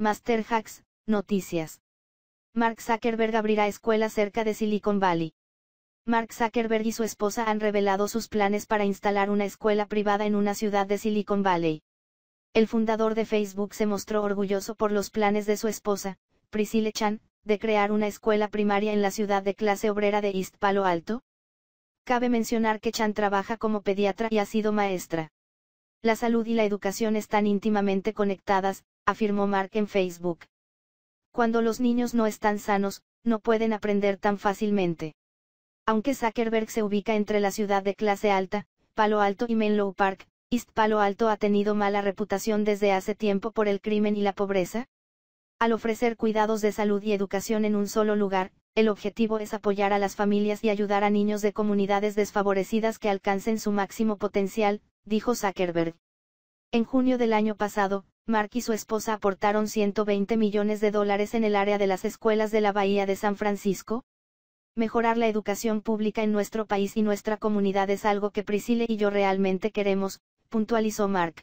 Master Hacks, Noticias. Mark Zuckerberg abrirá escuela cerca de Silicon Valley. Mark Zuckerberg y su esposa han revelado sus planes para instalar una escuela privada en una ciudad de Silicon Valley. El fundador de Facebook se mostró orgulloso por los planes de su esposa, Priscilla Chan, de crear una escuela primaria en la ciudad de clase obrera de East Palo Alto. Cabe mencionar que Chan trabaja como pediatra y ha sido maestra. La salud y la educación están íntimamente conectadas, afirmó Mark en Facebook. Cuando los niños no están sanos, no pueden aprender tan fácilmente. Aunque Zuckerberg se ubica entre la ciudad de clase alta, Palo Alto y Menlo Park, East Palo Alto ha tenido mala reputación desde hace tiempo por el crimen y la pobreza. Al ofrecer cuidados de salud y educación en un solo lugar, el objetivo es apoyar a las familias y ayudar a niños de comunidades desfavorecidas que alcancen su máximo potencial, dijo Zuckerberg. En junio del año pasado, Mark y su esposa aportaron 120 millones de dólares en el área de las escuelas de la Bahía de San Francisco. Mejorar la educación pública en nuestro país y nuestra comunidad es algo que Priscile y yo realmente queremos, puntualizó Mark.